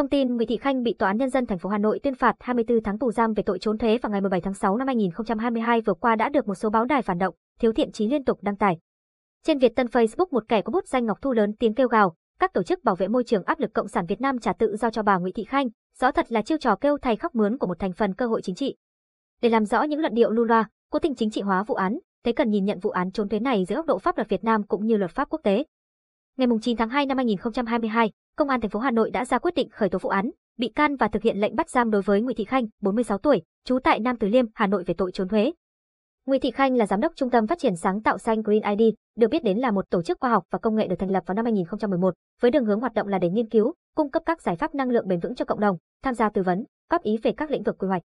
Thông tin Nguyễn Thị Khanh bị Tòa án Nhân dân thành phố Hà Nội tuyên phạt 24 tháng tù giam về tội trốn thuế vào ngày 17 tháng 6 năm 2022 vừa qua đã được một số báo đài phản động, thiếu thiện trí liên tục đăng tải. Trên Việt Tân Facebook một kẻ có bút danh Ngọc Thu lớn tiếng kêu gào, các tổ chức bảo vệ môi trường áp lực Cộng sản Việt Nam trả tự do cho bà Nguyễn Thị Khanh, rõ thật là chiêu trò kêu thay khóc mướn của một thành phần cơ hội chính trị. Để làm rõ những luận điệu lưu loa, cố tình chính trị hóa vụ án, thế cần nhìn nhận vụ án trốn thuế này dưới góc độ pháp luật Việt Nam cũng như luật pháp quốc tế. Ngày 9 tháng 2 năm 2022, Công an thành phố Hà Nội đã ra quyết định khởi tố vụ án, bị can và thực hiện lệnh bắt giam đối với Nguyễn Thị Khanh, 46 tuổi, trú tại Nam Từ Liêm, Hà Nội về tội trốn thuế. Nguyễn Thị Khanh là giám đốc Trung tâm Phát triển Sáng tạo Xanh Green ID, được biết đến là một tổ chức khoa học và công nghệ được thành lập vào năm 2011, với đường hướng hoạt động là để nghiên cứu, cung cấp các giải pháp năng lượng bền vững cho cộng đồng, tham gia tư vấn, góp ý về các lĩnh vực quy hoạch,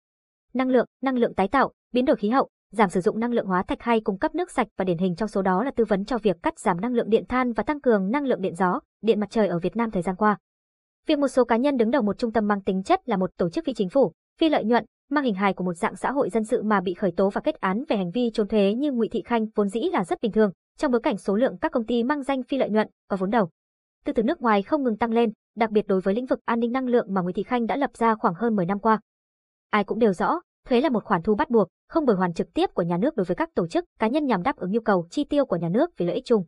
năng lượng, năng lượng tái tạo, biến đổi khí hậu, giảm sử dụng năng lượng hóa thạch hay cung cấp nước sạch và điển hình trong số đó là tư vấn cho việc cắt giảm năng lượng điện than và tăng cường năng lượng điện gió, điện mặt trời ở Việt Nam thời gian qua. Việc một số cá nhân đứng đầu một trung tâm mang tính chất là một tổ chức phi chính phủ, phi lợi nhuận, mang hình hài của một dạng xã hội dân sự mà bị khởi tố và kết án về hành vi trốn thuế như Ngụy Thị Khanh vốn dĩ là rất bình thường, trong bối cảnh số lượng các công ty mang danh phi lợi nhuận có vốn đầu từ từ nước ngoài không ngừng tăng lên, đặc biệt đối với lĩnh vực an ninh năng lượng mà Ngụy Thị Khanh đã lập ra khoảng hơn 10 năm qua. Ai cũng đều rõ, thuế là một khoản thu bắt buộc, không bồi hoàn trực tiếp của nhà nước đối với các tổ chức, cá nhân nhằm đáp ứng nhu cầu chi tiêu của nhà nước vì lợi ích chung.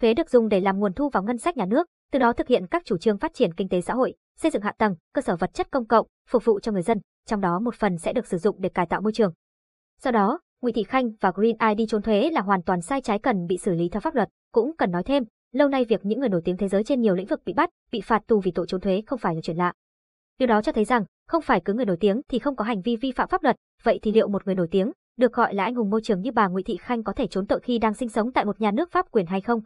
Thuế được dùng để làm nguồn thu vào ngân sách nhà nước, từ đó thực hiện các chủ trương phát triển kinh tế xã hội, xây dựng hạ tầng, cơ sở vật chất công cộng, phục vụ cho người dân, trong đó một phần sẽ được sử dụng để cải tạo môi trường. Sau đó, Ngụy Thị Khanh và Green ID trốn thuế là hoàn toàn sai trái cần bị xử lý theo pháp luật, cũng cần nói thêm, lâu nay việc những người nổi tiếng thế giới trên nhiều lĩnh vực bị bắt, bị phạt tù vì tội trốn thuế không phải là chuyện lạ. Điều đó cho thấy rằng, không phải cứ người nổi tiếng thì không có hành vi vi phạm pháp luật, vậy thì liệu một người nổi tiếng, được gọi là anh hùng môi trường như bà Nguyễn Thị Khanh có thể trốn tội khi đang sinh sống tại một nhà nước pháp quyền hay không?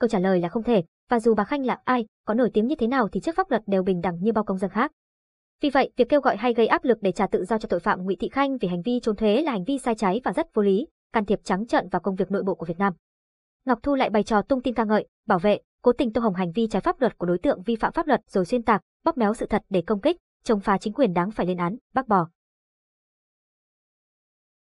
Câu trả lời là không thể, và dù bà Khanh là ai, có nổi tiếng như thế nào thì trước pháp luật đều bình đẳng như bao công dân khác. Vì vậy, việc kêu gọi hay gây áp lực để trả tự do cho tội phạm Nguyễn Thị Khanh vì hành vi trốn thuế là hành vi sai trái và rất vô lý, can thiệp trắng trợn vào công việc nội bộ của Việt Nam. Ngọc Thu lại bày trò tung tin ca ngợi, bảo vệ, cố tình tô hồng hành vi trái pháp luật của đối tượng vi phạm pháp luật rồi xuyên tạc, bóp méo sự thật để công kích, chống phá chính quyền đáng phải lên án, bác bỏ.